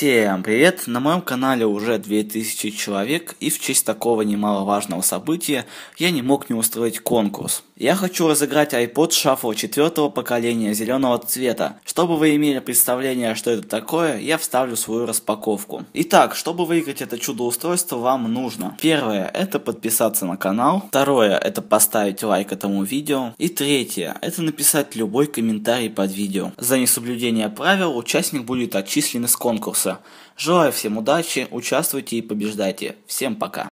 Всем привет! На моем канале уже 2000 человек, и в честь такого немаловажного события я не мог не устроить конкурс. Я хочу разыграть iPod Shuffle 4 поколения зеленого цвета. Чтобы вы имели представление, что это такое, я вставлю свою распаковку. Итак, чтобы выиграть это чудо-устройство, вам нужно. Первое – это подписаться на канал. Второе – это поставить лайк этому видео. И третье – это написать любой комментарий под видео. За несоблюдение правил участник будет отчислен из конкурса Желаю всем удачи, участвуйте и побеждайте. Всем пока.